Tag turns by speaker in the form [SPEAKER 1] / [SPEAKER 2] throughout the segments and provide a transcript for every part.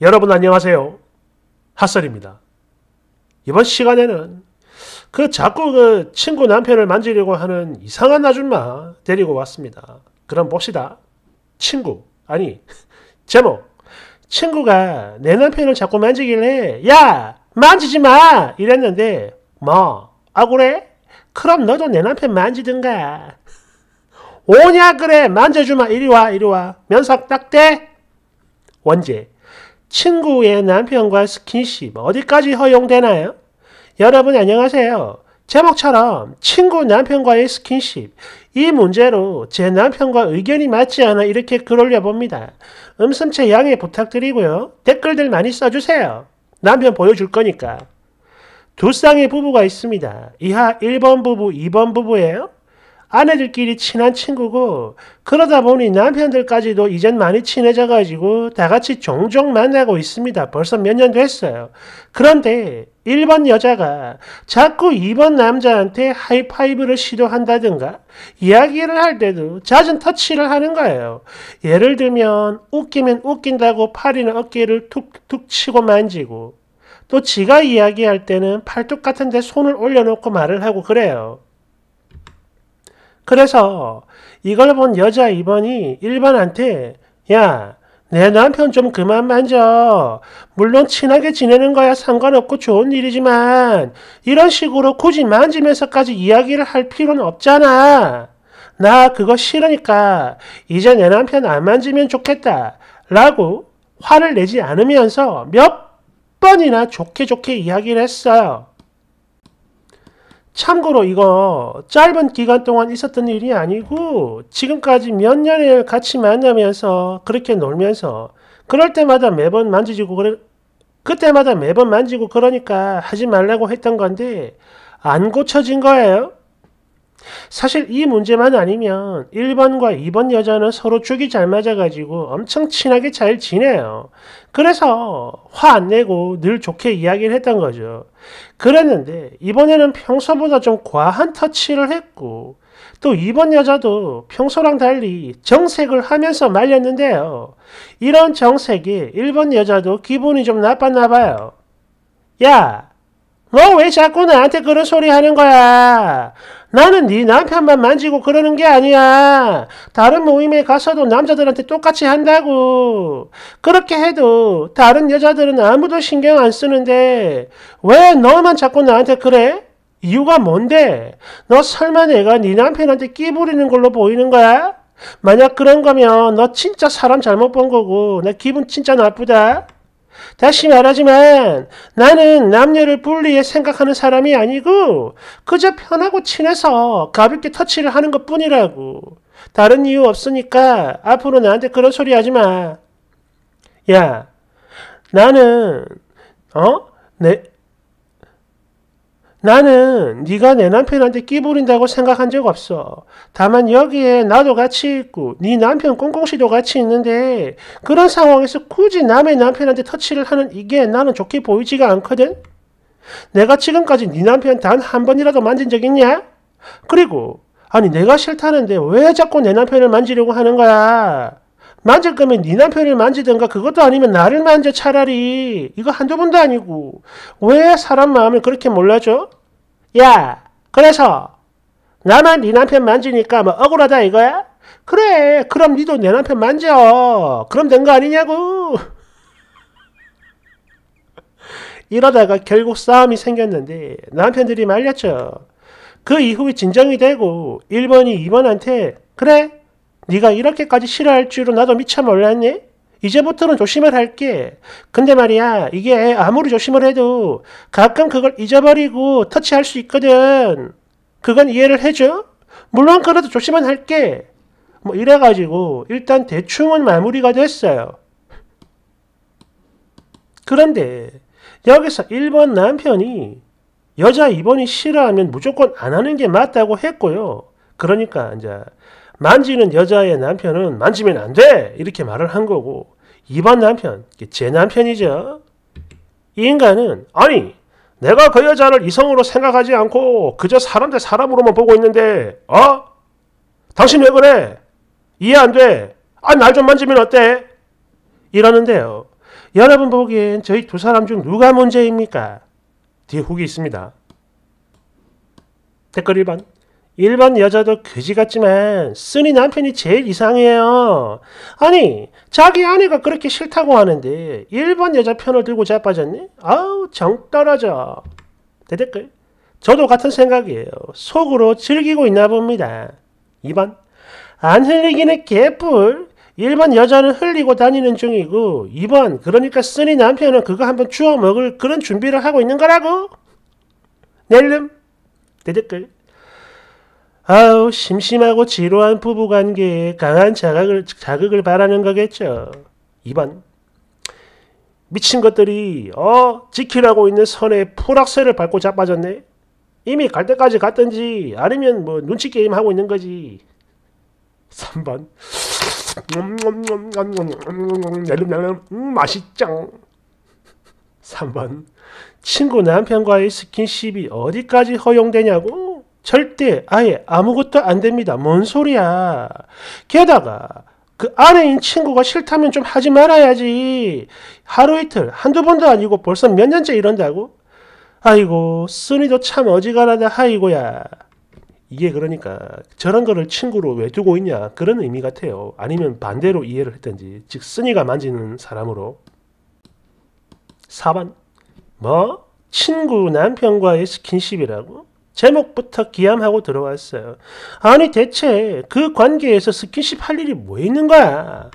[SPEAKER 1] 여러분 안녕하세요. 핫설입니다. 이번 시간에는 그 자꾸 그 친구 남편을 만지려고 하는 이상한 아줌마 데리고 왔습니다. 그럼 봅시다. 친구. 아니, 제목. 친구가 내 남편을 자꾸 만지길래, 야! 만지지 마! 이랬는데, 뭐, 아, 그래? 그럼 너도 내 남편 만지든가. 오냐, 그래! 만져주마! 이리 와, 이리 와. 면석 딱대! 원제. 친구의 남편과 스킨십 어디까지 허용되나요? 여러분 안녕하세요. 제목처럼 친구 남편과의 스킨십 이 문제로 제 남편과 의견이 맞지 않아 이렇게 글 올려봅니다. 음슴체 양해 부탁드리고요. 댓글들 많이 써주세요. 남편 보여줄 거니까. 두 쌍의 부부가 있습니다. 이하 1번 부부, 2번 부부예요. 아내들끼리 친한 친구고 그러다 보니 남편들까지도 이젠 많이 친해져가지고 다 같이 종종 만나고 있습니다. 벌써 몇 년 됐어요. 그런데 1번 여자가 자꾸 2번 남자한테 하이파이브를 시도한다든가 이야기를 할 때도 잦은 터치를 하는 거예요. 예를 들면 웃기면 웃긴다고 팔이나 어깨를 툭툭 치고 만지고 또 지가 이야기할 때는 팔뚝 같은데 손을 올려놓고 말을 하고 그래요. 그래서 이걸 본 여자 2번이 1번한테 야, 내 남편 좀 그만 만져. 물론 친하게 지내는 거야 상관없고 좋은 일이지만 이런 식으로 굳이 만지면서까지 이야기를 할 필요는 없잖아. 나 그거 싫으니까 이제 내 남편 안 만지면 좋겠다. 라고 화를 내지 않으면서 몇 번이나 좋게 좋게 이야기를 했어요. 참고로 이거 짧은 기간 동안 있었던 일이 아니고 지금까지 몇 년을 같이 만나면서 그렇게 놀면서 그럴 때마다 매번 만지고 그래 그때마다 매번 만지고 그러니까 하지 말라고 했던 건데 안 고쳐진 거예요. 사실 이 문제만 아니면 1번과 2번 여자는 서로 죽이잘 맞아가지고 엄청 친하게 잘 지내요. 그래서 화 안 내고 늘 좋게 이야기를 했던 거죠. 그랬는데 이번에는 평소보다 좀 과한 터치를 했고 또 2번 여자도 평소랑 달리 정색을 하면서 말렸는데요. 이런 정색이 1번 여자도 기분이 좀 나빴나 봐요. 야! 너왜 어, 자꾸 나한테 그런 소리 하는 거야? 나는 네 남편만 만지고 그러는 게 아니야. 다른 모임에 가서도 남자들한테 똑같이 한다고. 그렇게 해도 다른 여자들은 아무도 신경 안 쓰는데 왜 너만 자꾸 나한테 그래? 이유가 뭔데? 너 설마 내가 네 남편한테 끼 부리는 걸로 보이는 거야? 만약 그런 거면 너 진짜 사람 잘못 본 거고 내 기분 진짜 나쁘다. 다시 말하지만 나는 남녀를 분리해 생각하는 사람이 아니고 그저 편하고 친해서 가볍게 터치를 하는 것 뿐이라고. 다른 이유 없으니까 앞으로 나한테 그런 소리 하지 마. 야, 나는, 어? 내, 나는 네가 내 남편한테 끼부린다고 생각한 적 없어. 다만 여기에 나도 같이 있고 네 남편 꽁꽁씨도 같이 있는데 그런 상황에서 굳이 남의 남편한테 터치를 하는 이게 나는 좋게 보이지가 않거든. 내가 지금까지 네 남편 단 한 번이라도 만진 적 있냐? 그리고 아니 내가 싫다는데 왜 자꾸 내 남편을 만지려고 하는 거야? 만질 거면 네 남편을 만지든가 그것도 아니면 나를 만져 차라리 이거 한두 번도 아니고 왜 사람 마음을 그렇게 몰라줘? 야 그래서 나만 네 남편 만지니까 뭐 억울하다 이거야? 그래 그럼 니도 내 남편 만져 그럼 된 거 아니냐고 이러다가 결국 싸움이 생겼는데 남편들이 말렸죠 그 이후에 진정이 되고 1번이 2번한테 그래 네가 이렇게까지 싫어할 줄은 나도 미처 몰랐네. 이제부터는 조심을 할게. 근데 말이야, 이게 아무리 조심을 해도 가끔 그걸 잊어버리고 터치할 수 있거든. 그건 이해를 해줘? 물론 그래도 조심은 할게. 뭐 이래가지고 일단 대충은 마무리가 됐어요. 그런데 여기서 1번 남편이 여자 2번이 싫어하면 무조건 안 하는 게 맞다고 했고요. 그러니까 이제 만지는 여자의 남편은 만지면 안 돼! 이렇게 말을 한 거고 2번 남편, 제 남편이죠. 이 인간은 아니 내가 그 여자를 이성으로 생각하지 않고 그저 사람 대 사람으로만 보고 있는데 어? 당신 왜 그래? 이해 안 돼. 아, 날 좀 만지면 어때? 이러는데요. 여러분 보기엔 저희 두 사람 중 누가 문제입니까? 뒤에 후기 있습니다. 댓글 1번. 일반 여자도 그지 같지만 쓰니 남편이 제일 이상해요. 아니 자기 아내가 그렇게 싫다고 하는데 일반 여자 편을 들고 자빠졌니 아우 정 떨어져. 대댓글 저도 같은 생각이에요. 속으로 즐기고 있나 봅니다. 2번 안 흘리기는 개뿔 일반 여자는 흘리고 다니는 중이고 2번 그러니까 쓰니 남편은 그거 한번 주워 먹을 그런 준비를 하고 있는 거라고 낼름 대댓글 아우 심심하고 지루한 부부관계에 강한 자극을, 자극을 바라는 거겠죠. 2번 미친 것들이 어 지키라고 있는 선에 풀악세를 밟고 자빠졌네. 이미 갈 때까지 갔든지 아니면 뭐 눈치 게임 하고 있는 거지. 3번 음, 맛있짱. 3번 친구 남편과의 스킨십이 어디까지 허용되냐고? 절대 아예 아무것도 안 됩니다. 뭔 소리야. 게다가 그 아내인 친구가 싫다면 좀 하지 말아야지. 하루 이틀 한두 번도 아니고 벌써 몇 년째 이런다고? 아이고 순이도 참 어지간하다 하이고야. 이게 그러니까 저런 거를 친구로 왜 두고 있냐 그런 의미 같아요. 아니면 반대로 이해를 했던지즉 순이가 만지는 사람으로 4번 뭐? 친구 남편과의 스킨십이라고? 제목부터 기암하고 들어왔어요. 아니 대체 그 관계에서 스킨십 할 일이 뭐 있는 거야?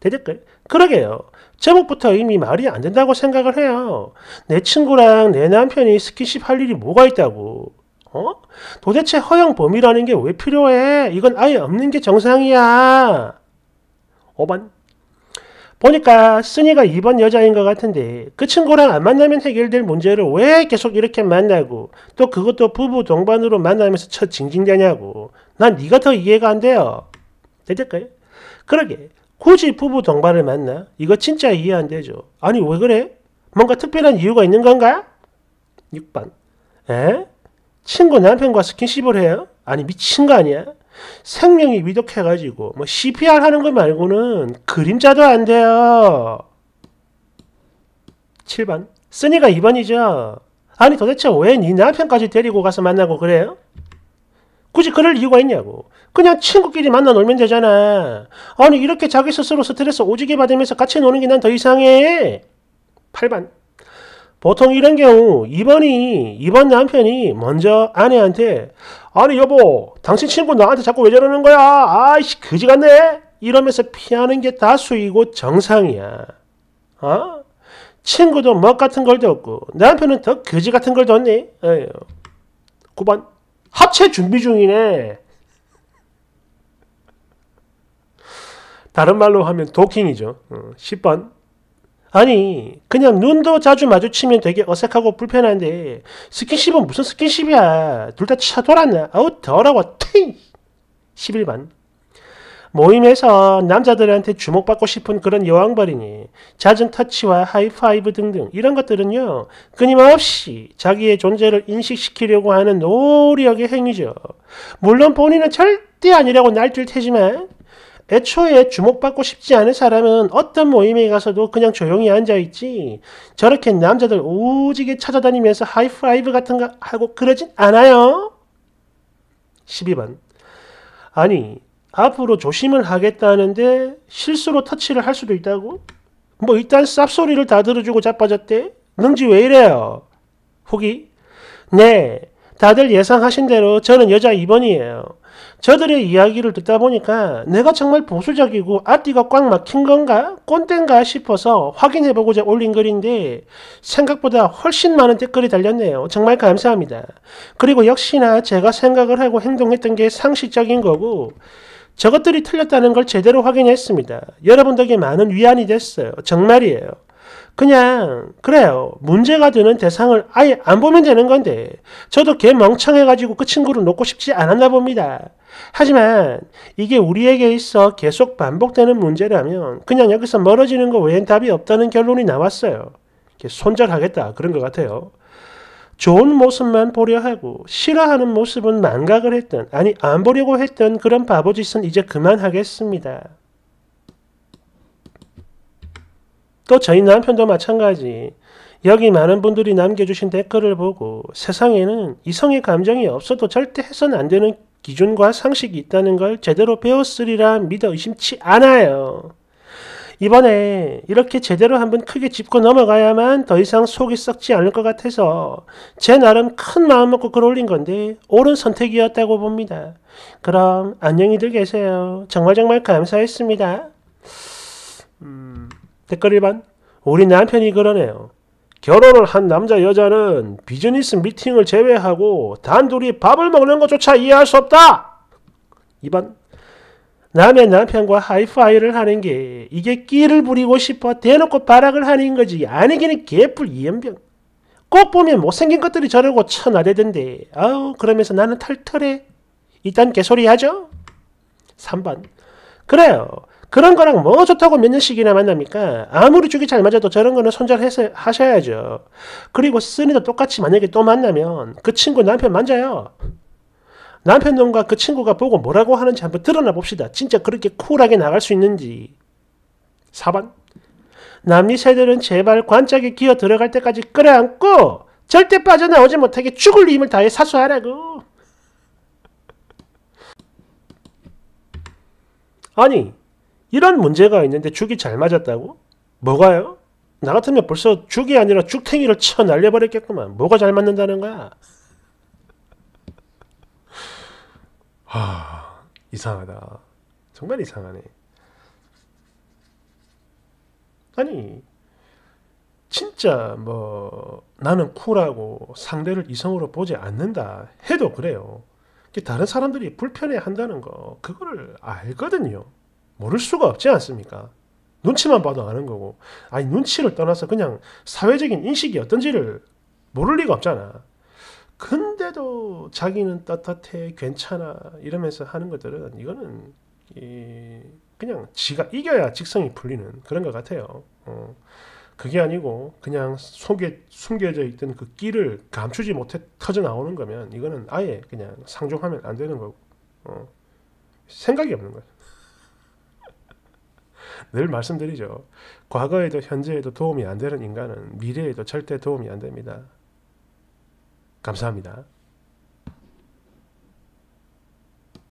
[SPEAKER 1] 대댓글 그러게요. 제목부터 이미 말이 안 된다고 생각을 해요. 내 친구랑 내 남편이 스킨십 할 일이 뭐가 있다고. 어? 도대체 허용 범위라는 게 왜 필요해? 이건 아예 없는 게 정상이야. 5번 보니까 순이가 이번 여자인 것 같은데 그 친구랑 안 만나면 해결될 문제를 왜 계속 이렇게 만나고 또 그것도 부부 동반으로 만나면서 첫 징징대냐고 난 네가 더 이해가 안 돼요. 됐을까요? 그러게 굳이 부부 동반을 만나? 이거 진짜 이해 안 되죠. 아니 왜 그래? 뭔가 특별한 이유가 있는 건가? 6번 에? 친구 남편과 스킨십을 해요? 아니 미친 거 아니야? 생명이 위독해가지고 뭐 CPR 하는 거 말고는 그림자도 안 돼요. 7번 쓰니가 2번이죠. 아니 도대체 왜 네 남편까지 데리고 가서 만나고 그래요? 굳이 그럴 이유가 있냐고. 그냥 친구끼리 만나 놀면 되잖아. 아니 이렇게 자기 스스로 스트레스 오지게 받으면서 같이 노는 게 난 더 이상해. 8번 보통 이런 경우 이번이이번 남편이 먼저 아내한테 아니 여보 당신 친구 나한테 자꾸 왜 저러는 거야 아이씨 그지 같네 이러면서 피하는 게 다수이고 정상이야 어? 친구도 멋 같은 걸도없고 남편은 더 거지 같은 걸 뒀네 에휴. 9번 합체 준비 중이네 다른 말로 하면 도킹이죠 10번 어, 아니 그냥 눈도 자주 마주치면 되게 어색하고 불편한데 스킨십은 무슨 스킨십이야 둘다 차돌았나 아우 더러워 티 11번 모임에서 남자들한테 주목받고 싶은 그런 여왕벌이니 잦은 터치와 하이파이브 등등 이런 것들은요 끊임없이 자기의 존재를 인식시키려고 하는 노력의 행위죠 물론 본인은 절대 아니라고 날뛸 테지만 애초에 주목받고 싶지 않은 사람은 어떤 모임에 가서도 그냥 조용히 앉아있지 저렇게 남자들 오지게 찾아다니면서 하이파이브 같은 거 하고 그러진 않아요. 12번 아니 앞으로 조심을 하겠다는데 실수로 터치를 할 수도 있다고? 뭐 일단 쌉소리를 다 들어주고 자빠졌대? 능지 왜 이래요? 후기 네 다들 예상하신 대로 저는 여자 2번이에요. 저들의 이야기를 듣다 보니까 내가 정말 보수적이고 앞뒤가 꽉 막힌 건가? 꼰대인가 싶어서 확인해보고자 올린 글인데 생각보다 훨씬 많은 댓글이 달렸네요. 정말 감사합니다. 그리고 역시나 제가 생각을 하고 행동했던 게 상식적인 거고 저것들이 틀렸다는 걸 제대로 확인했습니다. 여러분 덕에 많은 위안이 됐어요. 정말이에요. 그냥 그래요. 문제가 되는 대상을 아예 안 보면 되는 건데 저도 개 멍청해가지고 그 친구를 놓고 싶지 않았나 봅니다. 하지만 이게 우리에게 있어 계속 반복되는 문제라면 그냥 여기서 멀어지는 거 외엔 답이 없다는 결론이 나왔어요. 손절하겠다 그런 것 같아요. 좋은 모습만 보려 하고 싫어하는 모습은 망각을 했던 아니 안 보려고 했던 그런 바보짓은 이제 그만하겠습니다. 또 저희 남편도 마찬가지. 여기 많은 분들이 남겨주신 댓글을 보고 세상에는 이성의 감정이 없어도 절대 해선 안 되는 기준과 상식이 있다는 걸 제대로 배웠으리라 믿어 의심치 않아요. 이번에 이렇게 제대로 한번 크게 짚고 넘어가야만 더 이상 속이 썩지 않을 것 같아서 제 나름 큰 마음 먹고 글 올린 건데 옳은 선택이었다고 봅니다. 그럼 안녕히들 계세요. 정말 정말 감사했습니다. 댓글 1반 우리 남편이 그러네요. 결혼을 한 남자 여자는 비즈니스 미팅을 제외하고 단둘이 밥을 먹는 것조차 이해할 수 없다. 2번 남의 남편과 하이파이를 하는 게 이게 끼를 부리고 싶어 대놓고 발악을 하는 거지 아니기는 개뿔 이연병. 꼭 보면 못생긴 것들이 저러고 쳐나대던데 아우 그러면서 나는 털털해. 이딴 개소리 하죠? 3번 그래요. 그런 거랑 뭐 좋다고 몇 년씩이나 만납니까? 아무리 죽이 잘 맞아도 저런 거는 손절해서 하셔야죠. 그리고 쓰니도 똑같이 만약에 또 만나면 그 친구 남편 만져요. 남편 놈과 그 친구가 보고 뭐라고 하는지 한번 드러나 봅시다. 진짜 그렇게 쿨하게 나갈 수 있는지. 4번. 남미 새들은 제발 관짝에 기어 들어갈 때까지 끌어안고 절대 빠져나오지 못하게 죽을 힘을 다해 사수하라고. 아니 이런 문제가 있는데 죽이 잘 맞았다고? 뭐가요? 나 같으면 벌써 죽이 아니라 죽탱이를 쳐 날려버렸겠구만. 뭐가 잘 맞는다는 거야? 하, 이상하다. 정말 이상하네. 아니, 진짜 뭐 나는 쿨하고 상대를 이성으로 보지 않는다 해도 그래요. 다른 사람들이 불편해 한다는 거, 그거를 알거든요. 모를 수가 없지 않습니까? 눈치만 봐도 아는 거고. 아니, 눈치를 떠나서 그냥 사회적인 인식이 어떤지를 모를 리가 없잖아. 근데도 자기는 따뜻해, 괜찮아, 이러면서 하는 것들은 이거는, 이, 그냥 지가 이겨야 직성이 풀리는 그런 것 같아요. 어. 그게 아니고 그냥 속에 숨겨져 있던 그 끼를 감추지 못해 터져 나오는 거면 이거는 아예 그냥 상종하면 안 되는 거고 어. 생각이 없는 거예요. 늘 말씀드리죠. 과거에도 현재에도 도움이 안 되는 인간은 미래에도 절대 도움이 안 됩니다. 감사합니다.